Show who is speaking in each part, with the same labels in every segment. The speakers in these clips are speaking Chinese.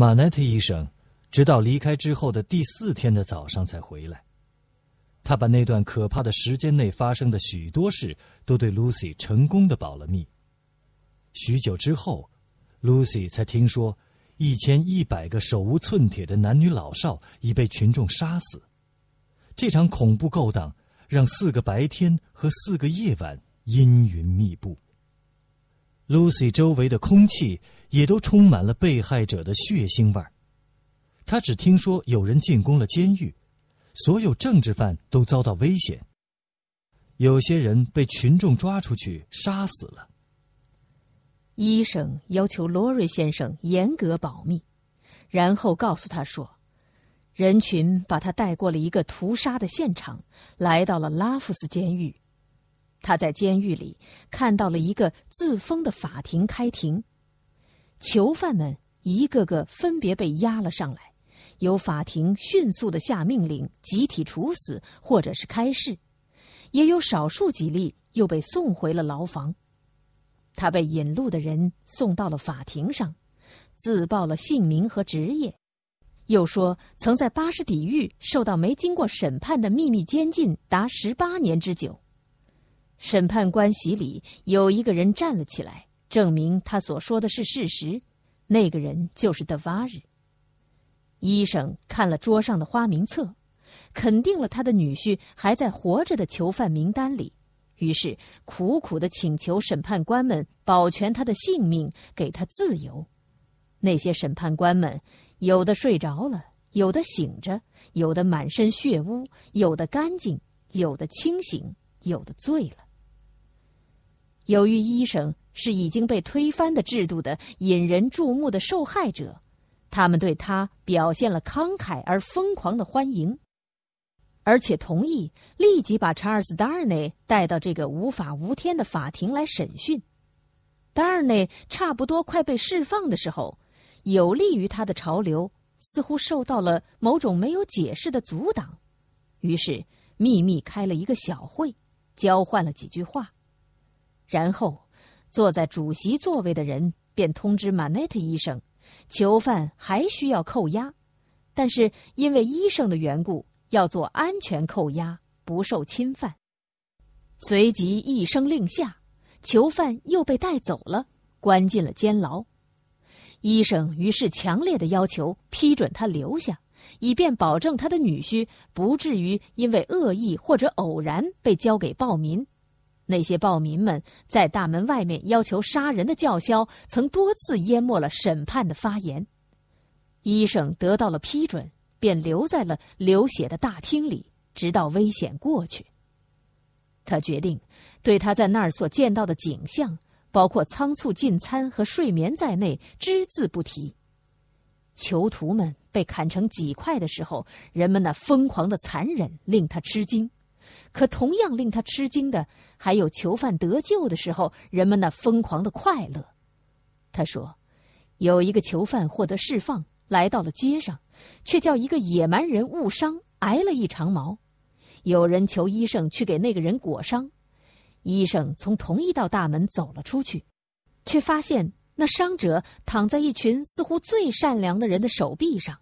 Speaker 1: 马奈特医生直到离开之后的第四天的早上才回来。他把那段可怕的时间内发生的许多事都对 Lucy 成功的保了密。许久之后，Lucy 才听说，一千一百个手无寸铁的男女老少已被群众杀死。这场恐怖勾当让四个白天和四个夜晚阴云密布。Lucy 周围的空气也都充满了被害者的血腥味儿。他只听说有人进攻了监狱，所有政治犯都遭到危险，有些人被群众抓出去杀死了。
Speaker 2: 医生要求罗瑞先生严格保密，然后告诉他说，人群把他带过了一个屠杀的现场，来到了拉夫斯监狱。他在监狱里看到了一个自封的法庭开庭，囚犯们一个个分别被押了上来，由法庭迅速的下命令集体处死，或者是开释，也有少数几例又被送回了牢房。他被引路的人送到了法庭上，自报了姓名和职业，又说曾在巴士底狱受到没经过审判的秘密监禁达十八年之久。审判官席里有一个人站了起来，证明他所说的是事实。那个人就是德瓦日。医生看了桌上的花名册，肯定了他的女婿还在活着的囚犯名单里，于是苦苦的请求审判官们保全他的性命，给他自由。那些审判官们有的睡着了，有的醒着，有的满身血污，有的干净，有的清醒，有的醉了。由于医生是已经被推翻的制度的引人注目的受害者，他们对他表现了慷慨而疯狂的欢迎，而且同意立即把查尔斯·达尔内带到这个无法无天的法庭来审讯。达尔内差不多快被释放的时候，有利于他的潮流似乎受到了某种没有解释的阻挡，于是秘密开了一个小会，交换了几句话。然后，坐在主席座位的人便通知马奈特医生，囚犯还需要扣押，但是因为医生的缘故，要做安全扣押，不受侵犯。随即一声令下，囚犯又被带走了，关进了监牢。医生于是强烈的要求批准他留下，以便保证他的女婿不至于因为恶意或者偶然被交给暴民。那些暴民们在大门外面要求杀人的叫嚣，曾多次淹没了审判的发言。医生得到了批准，便留在了流血的大厅里，直到危险过去。他决定对他在那儿所见到的景象，包括仓促进餐和睡眠在内，只字不提。囚徒们被砍成几块的时候，人们那疯狂的残忍令他吃惊，可同样令他吃惊的。还有囚犯得救的时候，人们那疯狂的快乐。他说：“有一个囚犯获得释放，来到了街上，却叫一个野蛮人误伤，挨了一长矛。有人求医生去给那个人裹伤，医生从同一道大门走了出去，却发现那伤者躺在一群似乎最善良的人的手臂上，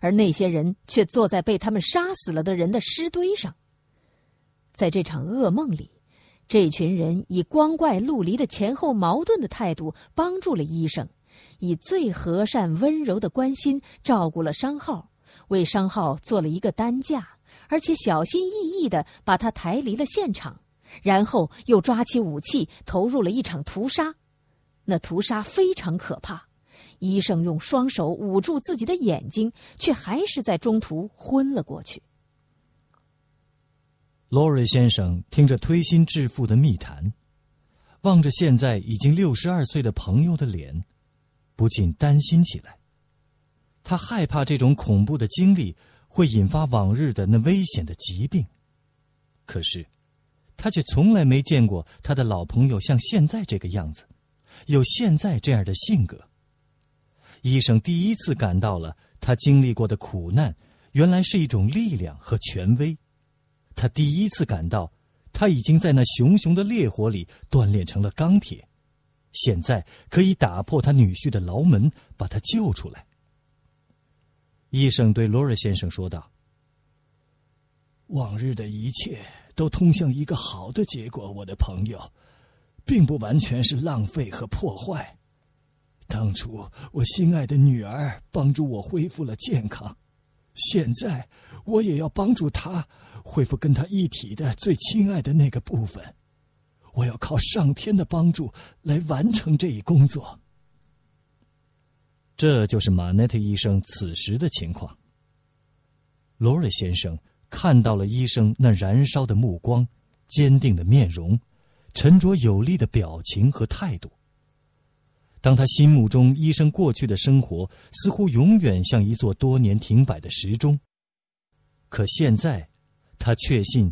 Speaker 2: 而那些人却坐在被他们杀死了的人的尸堆上。在这场噩梦里。”这群人以光怪陆离的前后矛盾的态度帮助了医生，以最和善温柔的关心照顾了商浩，为商浩做了一个担架，而且小心翼翼地把他抬离了现场，然后又抓起武器投入了一场屠杀。那屠杀非常可怕，医生用双手捂住自己的眼睛，却还是在中途昏了过去。
Speaker 1: 罗瑞先生听着推心置腹的密谈，望着现在已经六十二岁的朋友的脸，不禁担心起来。他害怕这种恐怖的经历会引发往日的那危险的疾病，可是，他却从来没见过他的老朋友像现在这个样子，有现在这样的性格。医生第一次感到了他经历过的苦难，原来是一种力量和权威。他第一次感到，他已经在那熊熊的烈火里锻炼成了钢铁，现在可以打破他女婿的牢门，把他救出来。医生对罗尔先生说道：“往日的一切都通向一个好的结果，我的朋友，并不完全是浪费和破坏。当初我心爱的女儿帮助我恢复了健康。”现在，我也要帮助他恢复跟他一体的最亲爱的那个部分。我要靠上天的帮助来完成这一工作。这就是马奈特医生此时的情况。罗瑞先生看到了医生那燃烧的目光、坚定的面容、沉着有力的表情和态度。当他心目中医生过去的生活似乎永远像一座多年停摆的时钟，可现在，他确信，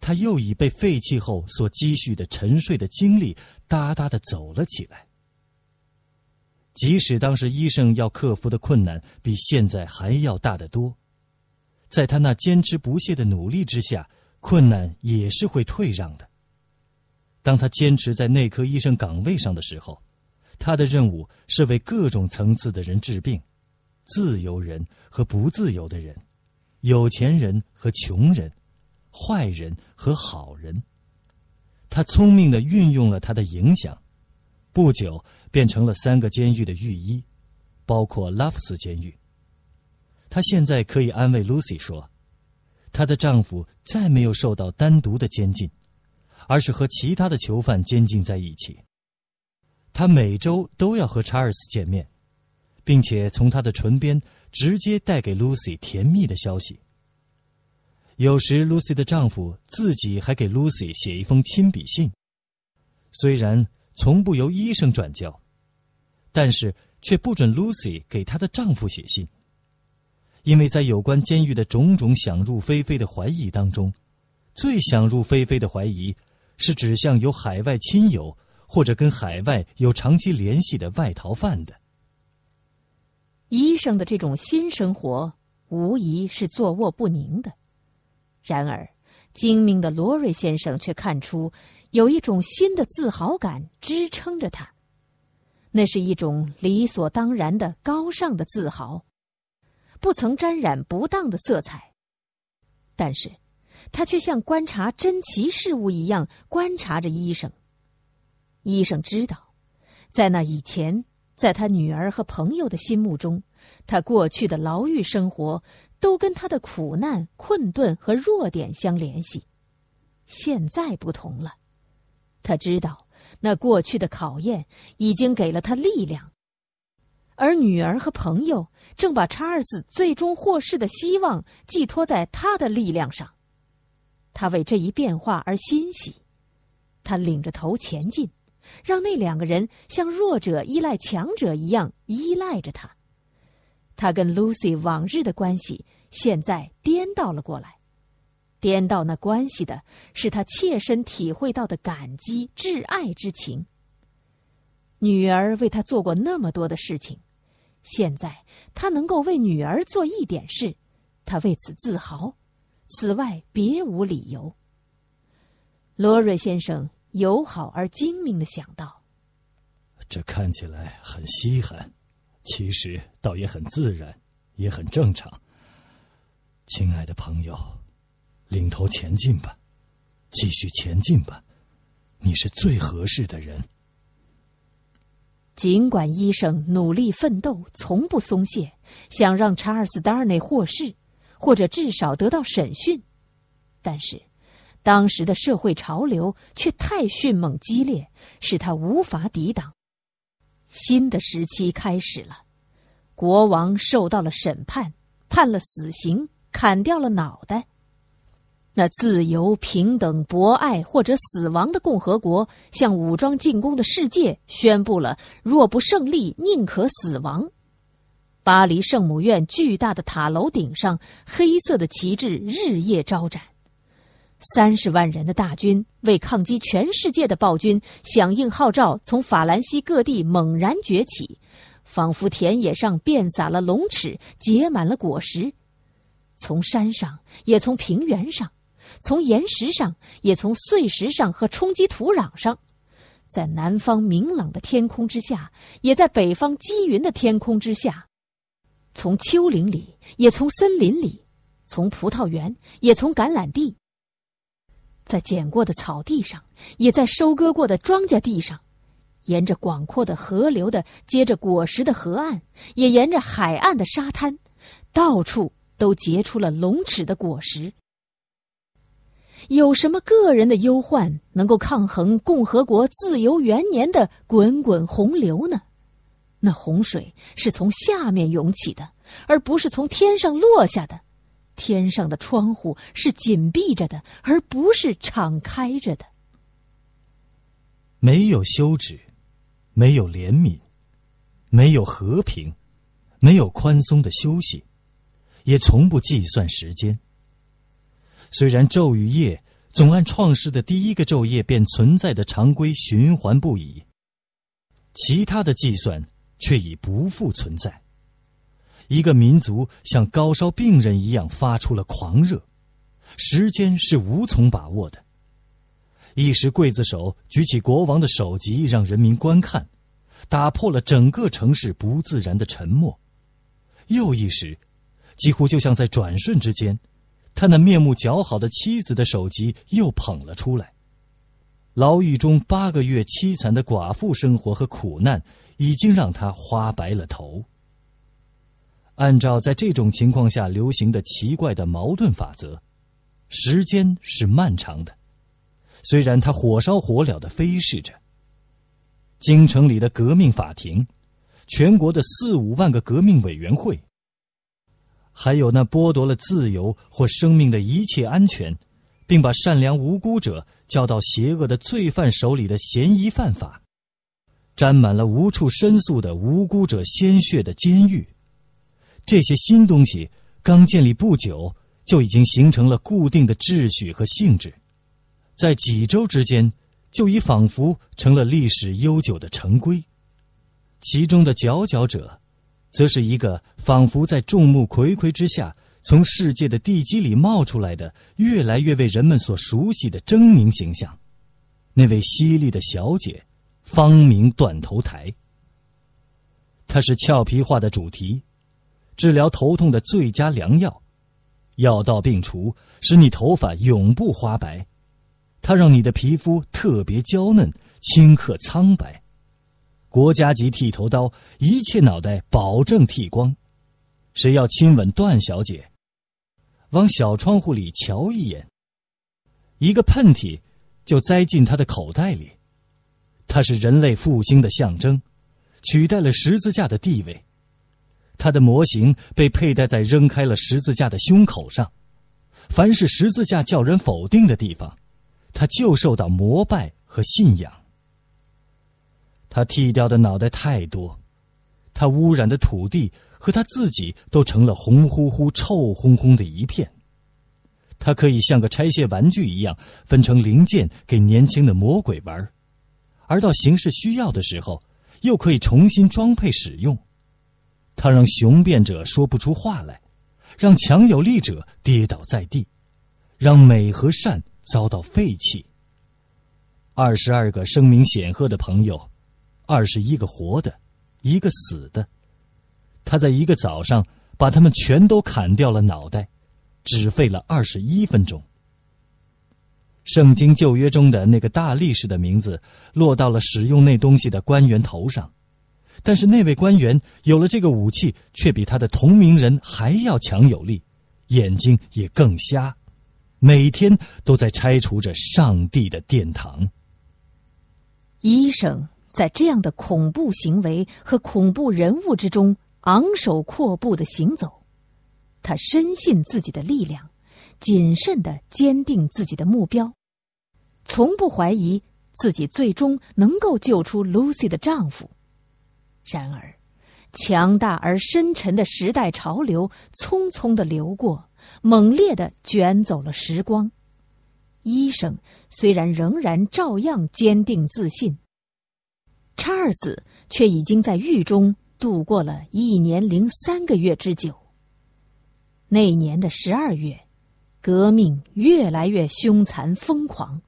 Speaker 1: 他又以被废弃后所积蓄的沉睡的精力哒哒的走了起来。即使当时医生要克服的困难比现在还要大得多，在他那坚持不懈的努力之下，困难也是会退让的。当他坚持在内科医生岗位上的时候。他的任务是为各种层次的人治病：自由人和不自由的人，有钱人和穷人，坏人和好人。他聪明地运用了他的影响，不久变成了三个监狱的御医，包括拉夫斯监狱。他现在可以安慰 Lucy 说，她的丈夫再没有受到单独的监禁，而是和其他的囚犯监禁在一起。他每周都要和查尔斯见面，并且从他的唇边直接带给 Lucy 甜蜜的消息。有时，Lucy 的丈夫自己还给 Lucy 写一封亲笔信，虽然从不由医生转交，但是却不准 Lucy 给她的丈夫写信，因为在有关监狱的种种想入非非的怀疑当中，最想入非非的怀疑是指向有海外亲友。或者跟海外有长期联系的外逃犯的，
Speaker 2: 医生的这种新生活无疑是坐卧不宁的。然而，精明的罗瑞先生却看出有一种新的自豪感支撑着他，那是一种理所当然的高尚的自豪，不曾沾染不当的色彩。但是，他却像观察珍奇事物一样观察着医生。医生知道，在那以前，在他女儿和朋友的心目中，他过去的牢狱生活都跟他的苦难、困顿和弱点相联系。现在不同了，他知道那过去的考验已经给了他力量，而女儿和朋友正把查尔斯最终获释的希望寄托在他的力量上。他为这一变化而欣喜，他领着头前进。让那两个人像弱者依赖强者一样依赖着他，他跟 Lucy 往日的关系现在颠倒了过来，颠倒那关系的是他切身体会到的感激挚爱之情。女儿为他做过那么多的事情，现在他能够为女儿做一点事，他为此自豪，此外别无理由。罗瑞先生。友好而精明的想到，
Speaker 1: 这看起来很稀罕，其实倒也很自然，也很正常。亲爱的朋友，领头前进吧，继续前进吧，你是最合适的人。
Speaker 2: 尽管医生努力奋斗，从不松懈，想让查尔斯·达尔内获释，或者至少得到审讯，但是。当时的社会潮流却太迅猛激烈，使他无法抵挡。新的时期开始了，国王受到了审判，判了死刑，砍掉了脑袋。那自由、平等、博爱或者死亡的共和国，向武装进攻的世界宣布了：若不胜利，宁可死亡。巴黎圣母院巨大的塔楼顶上，黑色的旗帜日夜招展。三十万人的大军为抗击全世界的暴君，响应号召，从法兰西各地猛然崛起，仿佛田野上遍洒了龙齿，结满了果实；从山上，也从平原上，从岩石上，也从碎石上和冲击土壤上，在南方明朗的天空之下，也在北方积云的天空之下，从丘陵里，也从森林里，从葡萄园，也从橄榄地。在剪过的草地上，也在收割过的庄稼地上，沿着广阔的河流的接着果实的河岸，也沿着海岸的沙滩，到处都结出了龙齿的果实。有什么个人的忧患能够抗衡共和国自由元年的滚滚洪流呢？那洪水是从下面涌起的，而不是从天上落下的。天上的窗户是紧闭着的，而不是敞开着的。
Speaker 1: 没有休止，没有怜悯，没有和平，没有宽松的休息，也从不计算时间。虽然昼与夜总按创世的第一个昼夜便存在的常规循环不已，其他的计算却已不复存在。一个民族像高烧病人一样发出了狂热，时间是无从把握的。一时刽子手举起国王的首级让人民观看，打破了整个城市不自然的沉默；又一时，几乎就像在转瞬之间，他那面目姣好的妻子的首级又捧了出来。牢狱中八个月凄惨的寡妇生活和苦难，已经让他花白了头。按照在这种情况下流行的奇怪的矛盾法则，时间是漫长的。虽然它火烧火燎的飞逝着。京城里的革命法庭，全国的四五万个革命委员会，还有那剥夺了自由或生命的一切安全，并把善良无辜者交到邪恶的罪犯手里的嫌疑犯法，沾满了无处申诉的无辜者鲜血的监狱。这些新东西刚建立不久，就已经形成了固定的秩序和性质，在几周之间，就已仿佛成了历史悠久的成规。其中的佼佼者，则是一个仿佛在众目睽睽之下从世界的地基里冒出来的、越来越为人们所熟悉的狰狞形象。那位犀利的小姐，芳名断头台。她是俏皮话的主题。治疗头痛的最佳良药，药到病除，使你头发永不花白。它让你的皮肤特别娇嫩，顷刻苍白。国家级剃头刀，一切脑袋保证剃光。谁要亲吻段小姐，往小窗户里瞧一眼，一个喷嚏就栽进他的口袋里。它是人类复兴的象征，取代了十字架的地位。他的模型被佩戴在扔开了十字架的胸口上，凡是十字架叫人否定的地方，他就受到膜拜和信仰。他剃掉的脑袋太多，他污染的土地和他自己都成了红乎乎、臭烘烘的一片。他可以像个拆卸玩具一样，分成零件给年轻的魔鬼玩，而到形势需要的时候，又可以重新装配使用。他让雄辩者说不出话来，让强有力者跌倒在地，让美和善遭到废弃。二十二个声名显赫的朋友，二十一个活的，一个死的，他在一个早上把他们全都砍掉了脑袋，只费了二十一分钟。《圣经·旧约》中的那个大力士的名字落到了使用那东西的官员头上。但是那位官员有了这个武器，却比他的同名人还要强有力，眼睛也更瞎，每天都在拆除着上帝的殿堂。
Speaker 2: 医生在这样的恐怖行为和恐怖人物之中昂首阔步的行走，他深信自己的力量，谨慎的坚定自己的目标，从不怀疑自己最终能够救出 Lucy 的丈夫。然而，强大而深沉的时代潮流匆匆的流过，猛烈的卷走了时光。医生虽然仍然照样坚定自信，查尔斯却已经在狱中度过了一年零三个月之久。那年的十二月，革命越来越凶残疯狂。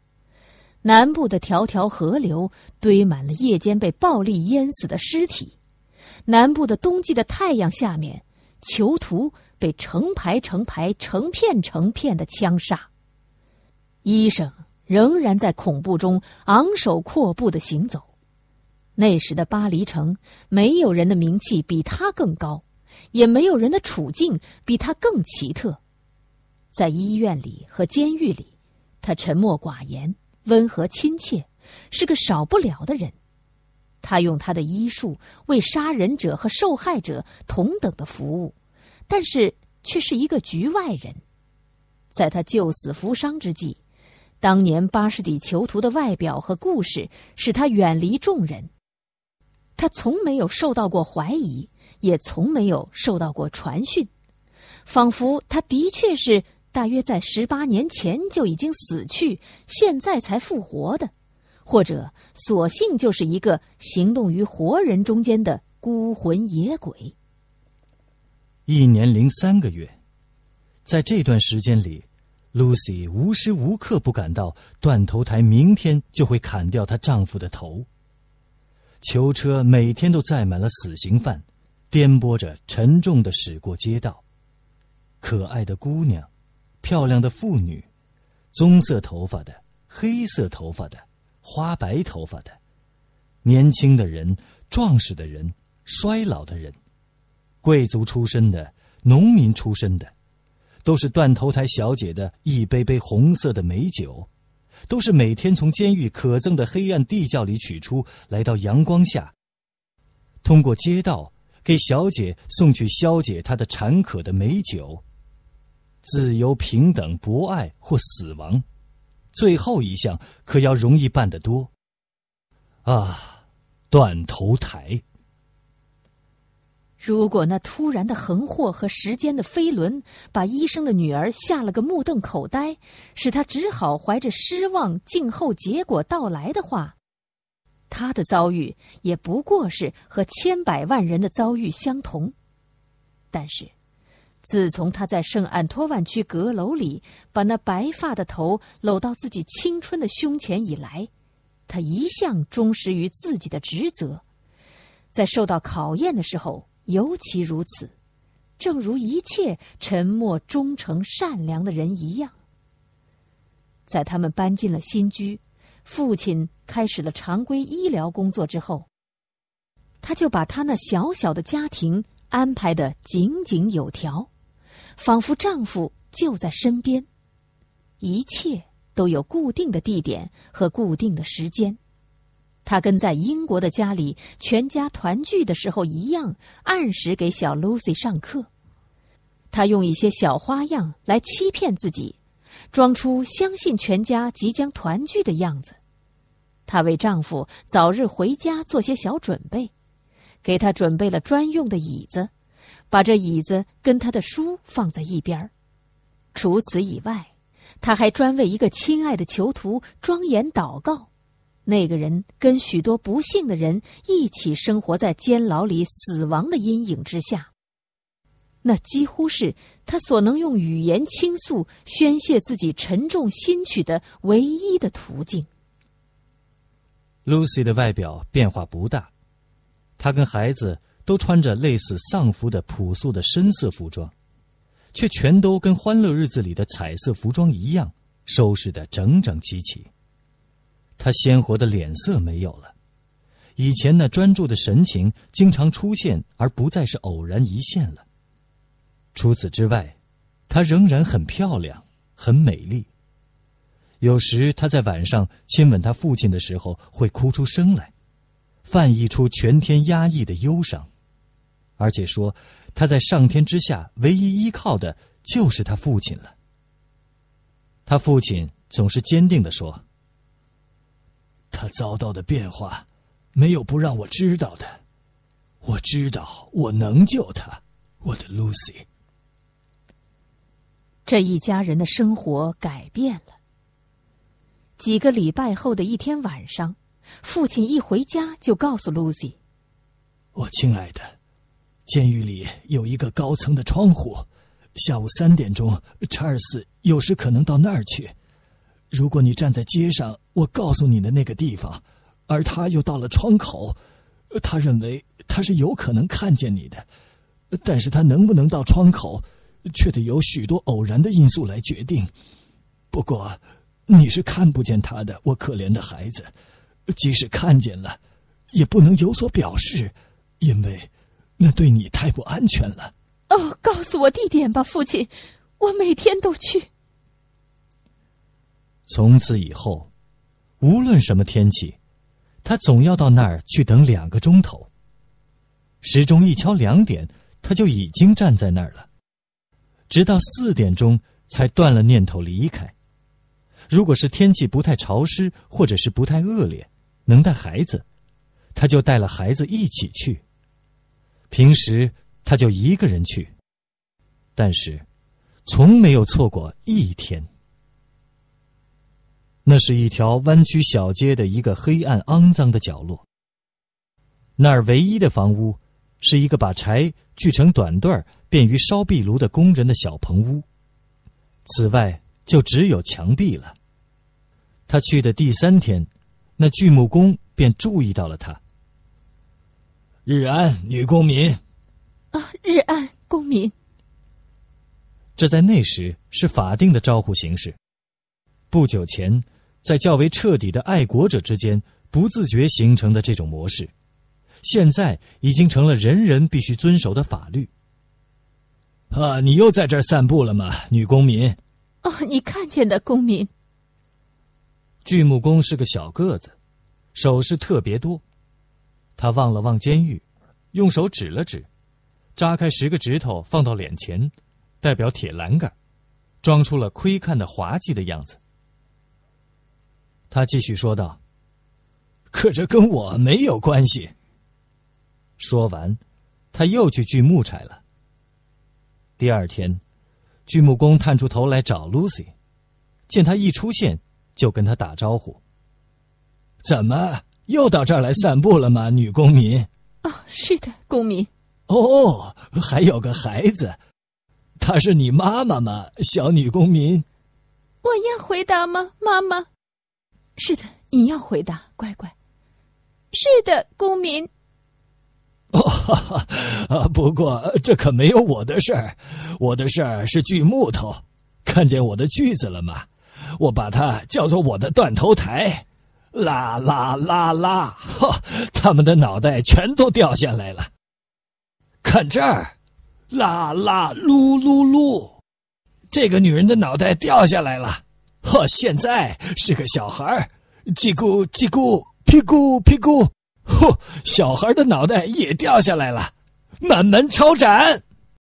Speaker 2: 南部的条条河流堆满了夜间被暴力淹死的尸体，南部的冬季的太阳下面，囚徒被成排成排、成片成片的枪杀。医生仍然在恐怖中昂首阔步的行走。那时的巴黎城，没有人的名气比他更高，也没有人的处境比他更奇特。在医院里和监狱里，他沉默寡言。温和亲切，是个少不了的人。他用他的医术为杀人者和受害者同等的服务，但是却是一个局外人。在他救死扶伤之际，当年八十底囚徒的外表和故事使他远离众人。他从没有受到过怀疑，也从没有受到过传讯，仿佛他的确是。大约在十八年前就已经死去，现在才复活的，或者索性就是一个行动于活人中间的孤魂野鬼。
Speaker 1: 一年零三个月，在这段时间里，Lucy 无时无刻不感到断头台明天就会砍掉她丈夫的头。囚车每天都载满了死刑犯，颠簸着沉重的驶过街道，可爱的姑娘。漂亮的妇女，棕色头发的，黑色头发的，花白头发的，年轻的人，壮实的人，衰老的人，贵族出身的，农民出身的，都是断头台小姐的一杯杯红色的美酒，都是每天从监狱可憎的黑暗地窖里取出来到阳光下，通过街道给小姐送去消解她的馋渴的美酒。自由、平等、博爱，或死亡，最后一项可要容易办得多。啊，断头台！
Speaker 2: 如果那突然的横祸和时间的飞轮把医生的女儿吓了个目瞪口呆，使她只好怀着失望静候结果到来的话，他的遭遇也不过是和千百万人的遭遇相同。但是。自从他在圣安托万区阁楼里把那白发的头搂到自己青春的胸前以来，他一向忠实于自己的职责，在受到考验的时候尤其如此，正如一切沉默、忠诚、善良的人一样。在他们搬进了新居，父亲开始了常规医疗工作之后，他就把他那小小的家庭安排得井井有条。仿佛丈夫就在身边，一切都有固定的地点和固定的时间。她跟在英国的家里全家团聚的时候一样，按时给小 Lucy 上课。她用一些小花样来欺骗自己，装出相信全家即将团聚的样子。她为丈夫早日回家做些小准备，给她准备了专用的椅子。把这椅子跟他的书放在一边除此以外，他还专为一个亲爱的囚徒庄严祷告。那个人跟许多不幸的人一起生活在监牢里死亡的阴影之下。那几乎是他所能用语言倾诉、宣泄自己沉重心曲的唯一的途径。
Speaker 1: Lucy 的外表变化不大，他跟孩子。都穿着类似丧服的朴素的深色服装，却全都跟欢乐日子里的彩色服装一样收拾得整整齐齐。她鲜活的脸色没有了，以前那专注的神情经常出现，而不再是偶然一现了。除此之外，她仍然很漂亮，很美丽。有时她在晚上亲吻她父亲的时候会哭出声来，泛溢出全天压抑的忧伤。而且说，他在上天之下唯一依靠的就是他父亲了。他父亲总是坚定的说：“他遭到的变化，没有不让我知道的。我知道，我能救他，我的 Lucy。”
Speaker 2: 这一家人的生活改变了。几个礼拜后的一天晚上，父亲一回家就告诉 Lucy：“
Speaker 1: 我亲爱的。”监狱里有一个高层的窗户，下午三点钟，查尔斯有时可能到那儿去。如果你站在街上我告诉你的那个地方，而他又到了窗口，他认为他是有可能看见你的。但是他能不能到窗口，却得由许多偶然的因素来决定。不过，你是看不见他的，我可怜的孩子。即使看见了，也不能有所表示，因为。那对你太不安全
Speaker 2: 了。哦，告诉我地点吧，父亲。我每天都去。
Speaker 1: 从此以后，无论什么天气，他总要到那儿去等两个钟头。时钟一敲两点，他就已经站在那儿了，直到四点钟才断了念头离开。如果是天气不太潮湿，或者是不太恶劣，能带孩子，他就带了孩子一起去。平时他就一个人去，但是从没有错过一天。那是一条弯曲小街的一个黑暗、肮脏的角落。那儿唯一的房屋是一个把柴锯成短段便于烧壁炉的工人的小棚屋，此外就只有墙壁了。他去的第三天，那锯木工便注意到了他。日安，女公民。
Speaker 2: 啊，日安，公民。
Speaker 1: 这在那时是法定的招呼形式。不久前，在较为彻底的爱国者之间，不自觉形成的这种模式，现在已经成了人人必须遵守的法律。啊，你又在这儿散步了吗，女公民？
Speaker 2: 哦，你看见的公民。
Speaker 1: 锯木工是个小个子，首饰特别多。他望了望监狱，用手指了指，扎开十个指头放到脸前，代表铁栏杆，装出了窥看的滑稽的样子。他继续说道：“可这跟我没有关系。”说完，他又去锯木柴了。第二天，锯木工探出头来找 Lucy，见他一出现，就跟他打招呼：“怎么？”又到这儿来散步了吗，女公民？
Speaker 2: 哦，是的，公民。
Speaker 1: 哦，还有个孩子，她是你妈妈吗，小女公民？
Speaker 2: 我要回答吗，妈妈？是的，你要回答，乖乖。是的，公民。
Speaker 1: 哦，哈哈，啊，不过这可没有我的事儿，我的事儿是锯木头。看见我的锯子了吗？我把它叫做我的断头台。啦啦啦啦！哈，他们的脑袋全都掉下来了。看这儿，啦啦噜噜噜，这个女人的脑袋掉下来了。呵，现在是个小孩儿，叽咕叽咕，屁股屁股。嚯，小孩的脑袋也掉下来了，满门抄斩。